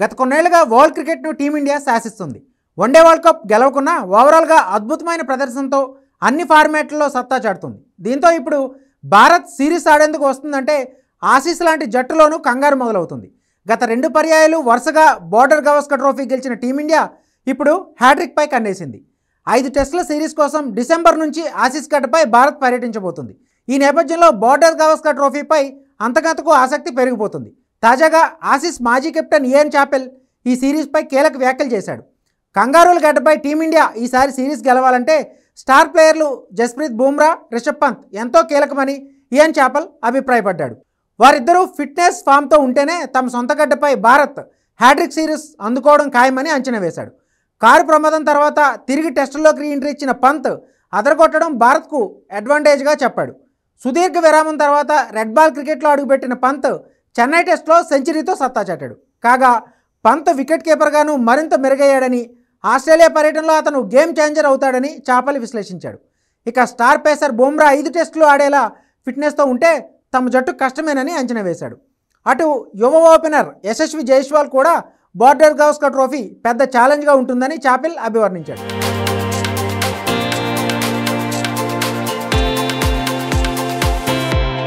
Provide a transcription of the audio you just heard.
గత కొన్నేళ్లుగా వరల్డ్ క్రికెట్ను టీమిండియా శాసిస్తుంది వన్డే వరల్డ్ కప్ గెలవకున్నా ఓవరాల్గా అద్భుతమైన ప్రదర్శనతో అన్ని ఫార్మాట్లలో సత్తా చాటుతుంది దీంతో ఇప్పుడు భారత్ సిరీస్ ఆడేందుకు వస్తుందంటే ఆసీస్ లాంటి జట్టులోనూ కంగారు మొదలవుతుంది గత రెండు పర్యాయాలు వరుసగా బార్డర్ గవస్కర్ ట్రోఫీ గెలిచిన టీమిండియా ఇప్పుడు హ్యాట్రిక్పై కన్నేసింది ఐదు టెస్టుల సిరీస్ కోసం డిసెంబర్ నుంచి ఆసీస్ గడ్డపై భారత్ పర్యటించబోతుంది ఈ నేపథ్యంలో బార్డర్ గవస్కర్ ట్రోఫీపై అంతకంతకు ఆసక్తి పెరిగిపోతుంది తాజాగా ఆసీస్ మాజీ కెప్టెన్ ఇయన్ చాపెల్ ఈ సిరీస్పై కీలక వ్యాఖ్యలు చేశాడు కంగారుల గడ్డపై టీమిండియా ఈసారి సిరీస్ గెలవాలంటే స్టార్ ప్లేయర్లు జస్ప్రీత్ బూమ్రా రిషబ్ పంత్ ఎంతో కీలకమని ఇయన్ చాపల్ అభిప్రాయపడ్డాడు వారిద్దరూ ఫిట్నెస్ ఫామ్తో ఉంటేనే తమ సొంత గడ్డపై భారత్ హ్యాట్రిక్ సిరీస్ అందుకోవడం ఖాయమని అంచనా వేశాడు కారు ప్రమాదం తర్వాత తిరిగి టెస్టుల్లోకి రీఎంట్రీ ఇచ్చిన పంత్ అదరగొట్టడం భారత్కు అడ్వాంటేజ్గా చెప్పాడు సుదీర్ఘ విరామం తర్వాత రెడ్ బాల్ క్రికెట్లో అడుగుపెట్టిన పంత్ చెన్నై టెస్ట్లో సెంచరీతో సత్తా చాటాడు కాగా పంత వికెట్ కీపర్గాను మరింత మెరుగయ్యాడని ఆస్ట్రేలియా పర్యటనలో అతను గేమ్ చేంజర్ అవుతాడని చాపలి విశ్లేషించాడు ఇక స్టార్ పేసర్ బుమ్రా ఐదు టెస్టులు ఆడేలా ఫిట్నెస్తో ఉంటే తమ జట్టు కష్టమేనని అంచనా వేశాడు అటు యువ ఓపెనర్ యశస్వి జైస్వాల్ కూడా బార్డర్ గౌస్కర్ ట్రోఫీ పెద్ద ఛాలెంజ్గా ఉంటుందని చాపిల్ అభివర్ణించాడు